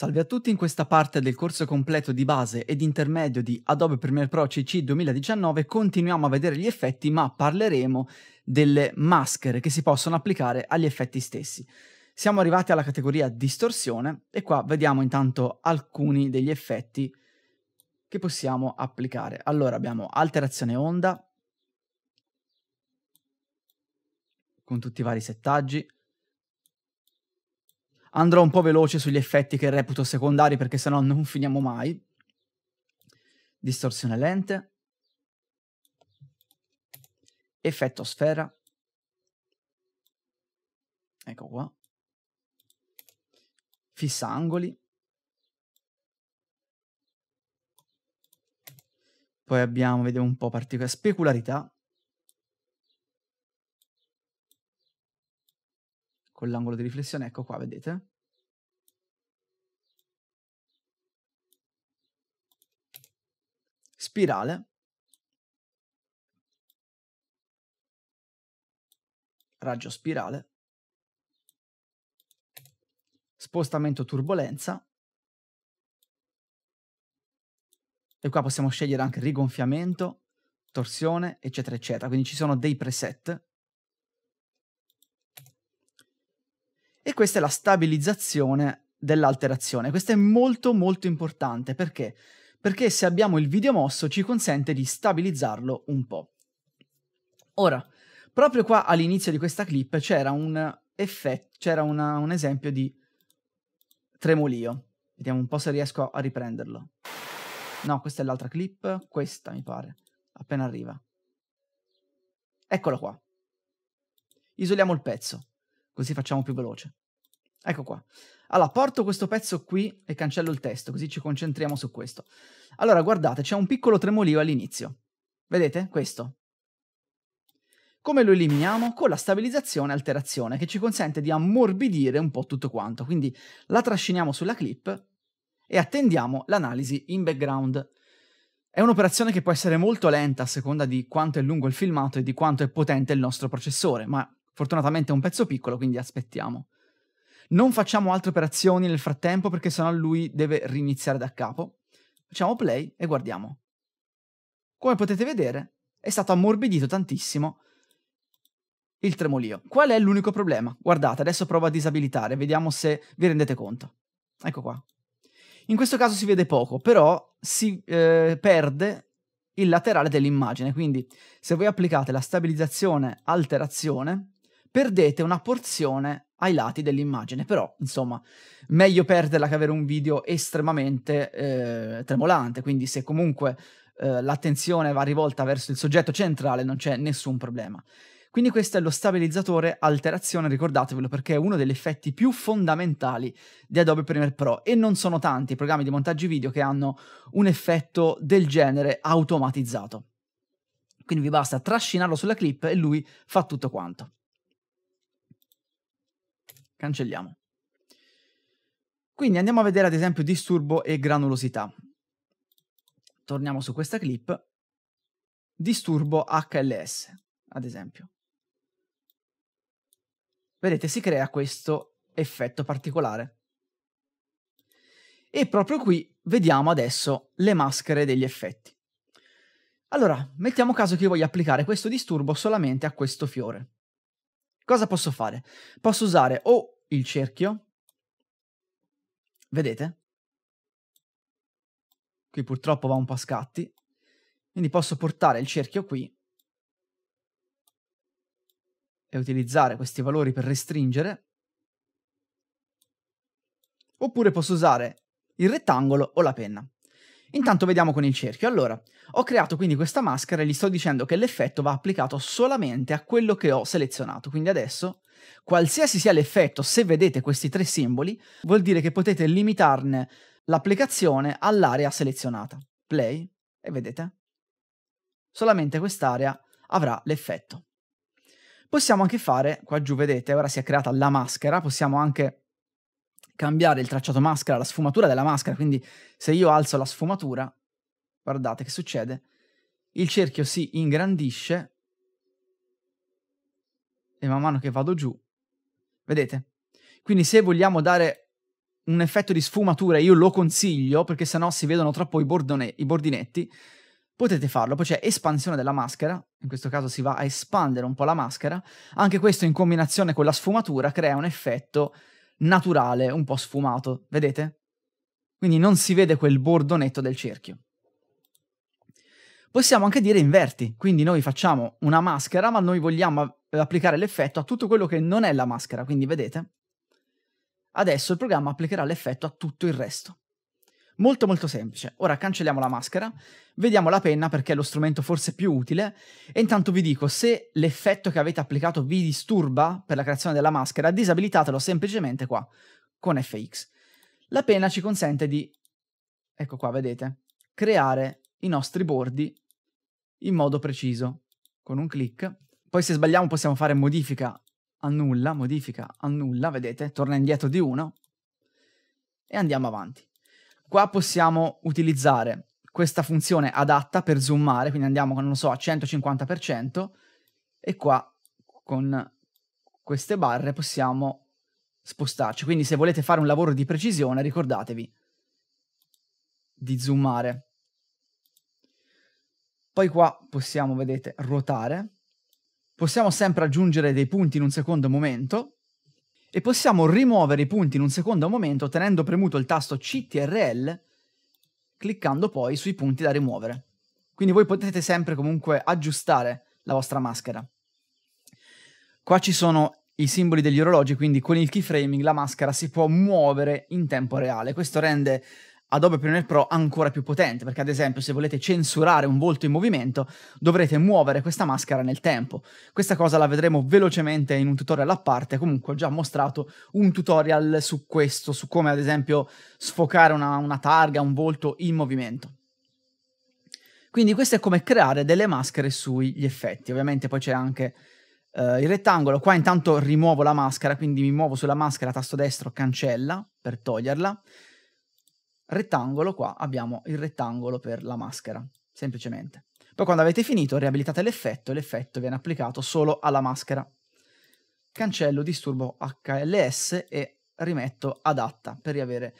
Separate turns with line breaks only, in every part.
Salve a tutti, in questa parte del corso completo di base ed intermedio di Adobe Premiere Pro CC 2019 continuiamo a vedere gli effetti ma parleremo delle maschere che si possono applicare agli effetti stessi. Siamo arrivati alla categoria distorsione e qua vediamo intanto alcuni degli effetti che possiamo applicare. Allora abbiamo alterazione onda con tutti i vari settaggi, andrò un po' veloce sugli effetti che reputo secondari perché sennò non finiamo mai. Distorsione lente. Effetto sfera. Ecco qua. Fissa angoli. Poi abbiamo, vediamo un po', particolarità, specularità. con l'angolo di riflessione, ecco qua, vedete? Spirale. Raggio spirale. Spostamento turbolenza. E qua possiamo scegliere anche rigonfiamento, torsione, eccetera, eccetera. Quindi ci sono dei preset E questa è la stabilizzazione dell'alterazione. Questo è molto molto importante perché? Perché se abbiamo il video mosso ci consente di stabilizzarlo un po'. Ora, proprio qua all'inizio di questa clip c'era un effetto, c'era una, un esempio di tremolio. Vediamo un po' se riesco a riprenderlo. No, questa è l'altra clip, questa mi pare, appena arriva. Eccolo qua. Isoliamo il pezzo così facciamo più veloce. Ecco qua. Allora, porto questo pezzo qui e cancello il testo, così ci concentriamo su questo. Allora, guardate, c'è un piccolo tremolio all'inizio. Vedete? Questo. Come lo eliminiamo? Con la stabilizzazione alterazione, che ci consente di ammorbidire un po' tutto quanto. Quindi la trasciniamo sulla clip e attendiamo l'analisi in background. È un'operazione che può essere molto lenta a seconda di quanto è lungo il filmato e di quanto è potente il nostro processore, ma Fortunatamente è un pezzo piccolo, quindi aspettiamo. Non facciamo altre operazioni nel frattempo perché sennò lui deve riniziare da capo. Facciamo play e guardiamo. Come potete vedere è stato ammorbidito tantissimo il tremolio. Qual è l'unico problema? Guardate, adesso provo a disabilitare, vediamo se vi rendete conto. Ecco qua. In questo caso si vede poco, però si eh, perde il laterale dell'immagine, quindi se voi applicate la stabilizzazione alterazione, perdete una porzione ai lati dell'immagine. Però, insomma, meglio perderla che avere un video estremamente eh, tremolante. Quindi, se comunque eh, l'attenzione va rivolta verso il soggetto centrale, non c'è nessun problema. Quindi questo è lo stabilizzatore alterazione, ricordatevelo perché è uno degli effetti più fondamentali di Adobe Premiere Pro e non sono tanti i programmi di montaggio video che hanno un effetto del genere automatizzato. Quindi vi basta trascinarlo sulla clip e lui fa tutto quanto. Cancelliamo. Quindi andiamo a vedere ad esempio disturbo e granulosità. Torniamo su questa clip. Disturbo HLS, ad esempio. Vedete, si crea questo effetto particolare. E proprio qui vediamo adesso le maschere degli effetti. Allora, mettiamo caso che io voglia applicare questo disturbo solamente a questo fiore. Cosa posso fare? Posso usare o il cerchio, vedete? Qui purtroppo va un po' a scatti, quindi posso portare il cerchio qui e utilizzare questi valori per restringere, oppure posso usare il rettangolo o la penna. Intanto vediamo con il cerchio. Allora, ho creato quindi questa maschera e gli sto dicendo che l'effetto va applicato solamente a quello che ho selezionato. Quindi adesso, qualsiasi sia l'effetto, se vedete questi tre simboli, vuol dire che potete limitarne l'applicazione all'area selezionata. Play, e vedete? Solamente quest'area avrà l'effetto. Possiamo anche fare, qua giù vedete, ora si è creata la maschera, possiamo anche cambiare il tracciato maschera, la sfumatura della maschera, quindi se io alzo la sfumatura, guardate che succede, il cerchio si ingrandisce e man mano che vado giù, vedete? Quindi se vogliamo dare un effetto di sfumatura, io lo consiglio perché sennò si vedono troppo i, bordone, i bordinetti, potete farlo. Poi c'è espansione della maschera, in questo caso si va a espandere un po' la maschera, anche questo in combinazione con la sfumatura crea un effetto naturale, un po' sfumato, vedete? Quindi non si vede quel bordo netto del cerchio. Possiamo anche dire inverti, quindi noi facciamo una maschera, ma noi vogliamo applicare l'effetto a tutto quello che non è la maschera, quindi vedete? Adesso il programma applicherà l'effetto a tutto il resto. Molto molto semplice. Ora cancelliamo la maschera, vediamo la penna perché è lo strumento forse più utile e intanto vi dico se l'effetto che avete applicato vi disturba per la creazione della maschera, disabilitatelo semplicemente qua con FX. La penna ci consente di, ecco qua vedete, creare i nostri bordi in modo preciso con un clic. Poi se sbagliamo possiamo fare modifica annulla, modifica annulla, vedete, torna indietro di uno e andiamo avanti. Qua possiamo utilizzare questa funzione adatta per zoomare, quindi andiamo con, non so, a 150% e qua con queste barre possiamo spostarci. Quindi se volete fare un lavoro di precisione ricordatevi di zoomare. Poi qua possiamo, vedete, ruotare. Possiamo sempre aggiungere dei punti in un secondo momento e possiamo rimuovere i punti in un secondo momento tenendo premuto il tasto CTRL cliccando poi sui punti da rimuovere. Quindi voi potete sempre comunque aggiustare la vostra maschera. Qua ci sono i simboli degli orologi, quindi con il keyframing la maschera si può muovere in tempo reale. Questo rende Adobe Premiere Pro ancora più potente, perché ad esempio se volete censurare un volto in movimento dovrete muovere questa maschera nel tempo. Questa cosa la vedremo velocemente in un tutorial a parte, comunque ho già mostrato un tutorial su questo, su come ad esempio sfocare una, una targa, un volto in movimento. Quindi questo è come creare delle maschere sugli effetti, ovviamente poi c'è anche Uh, il rettangolo. Qua intanto rimuovo la maschera, quindi mi muovo sulla maschera, tasto destro, cancella per toglierla rettangolo qua abbiamo il rettangolo per la maschera, semplicemente. Poi quando avete finito riabilitate l'effetto e l'effetto viene applicato solo alla maschera. Cancello disturbo HLS e rimetto adatta per riavere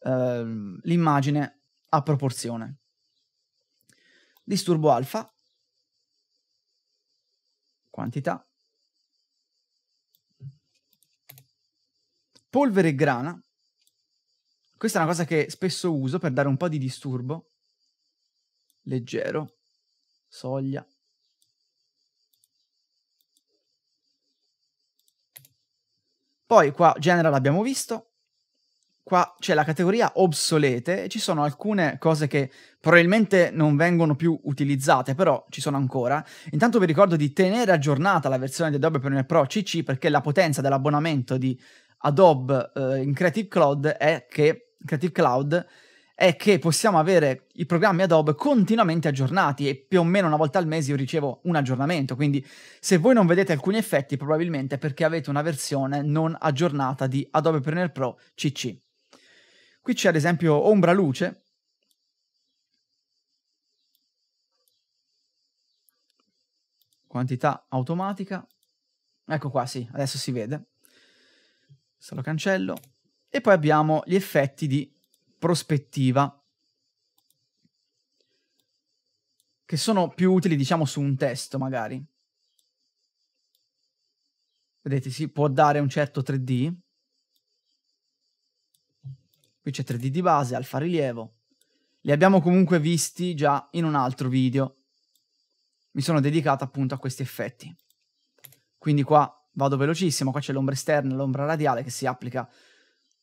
ehm, l'immagine a proporzione. Disturbo alfa, quantità, polvere e grana, questa è una cosa che spesso uso per dare un po' di disturbo. Leggero. Soglia. Poi qua general abbiamo visto. Qua c'è la categoria obsolete, ci sono alcune cose che probabilmente non vengono più utilizzate, però ci sono ancora. Intanto vi ricordo di tenere aggiornata la versione di Adobe Premiere Pro CC perché la potenza dell'abbonamento di Adobe eh, in Creative Cloud è che Creative Cloud è che possiamo avere i programmi Adobe continuamente aggiornati e più o meno una volta al mese io ricevo un aggiornamento, quindi se voi non vedete alcuni effetti probabilmente è perché avete una versione non aggiornata di Adobe Premiere Pro CC. Qui c'è ad esempio ombra luce. Quantità automatica. Ecco qua, sì, adesso si vede. Se lo cancello, e poi abbiamo gli effetti di prospettiva, che sono più utili, diciamo, su un testo magari. Vedete, si può dare un certo 3D. Qui c'è 3D di base, alfa rilievo. Li abbiamo comunque visti già in un altro video. Mi sono dedicato appunto a questi effetti. Quindi qua vado velocissimo, qua c'è l'ombra esterna, l'ombra radiale che si applica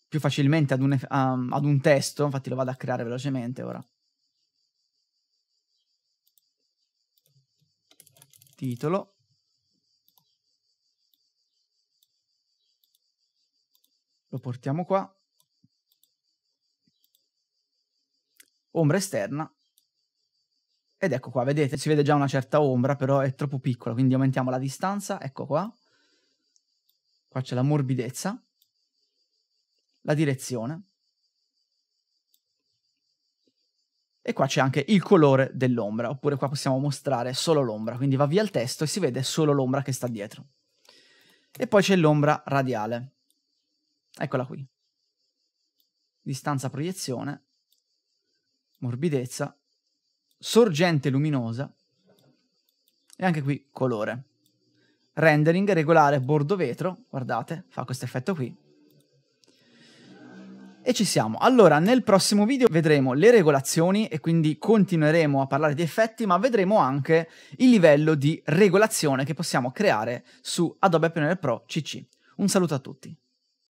più facilmente ad un, a, ad un testo, infatti lo vado a creare velocemente ora. Titolo. Lo portiamo qua. Ombra esterna. Ed ecco qua, vedete, si vede già una certa ombra, però è troppo piccola, quindi aumentiamo la distanza, ecco qua. Qua c'è la morbidezza la direzione. E qua c'è anche il colore dell'ombra, oppure qua possiamo mostrare solo l'ombra, quindi va via il testo e si vede solo l'ombra che sta dietro. E poi c'è l'ombra radiale. Eccola qui. Distanza proiezione, morbidezza, sorgente luminosa e anche qui colore. Rendering regolare bordo vetro, guardate, fa questo effetto qui. E ci siamo. Allora, nel prossimo video vedremo le regolazioni e quindi continueremo a parlare di effetti, ma vedremo anche il livello di regolazione che possiamo creare su Adobe Premiere Pro CC. Un saluto a tutti.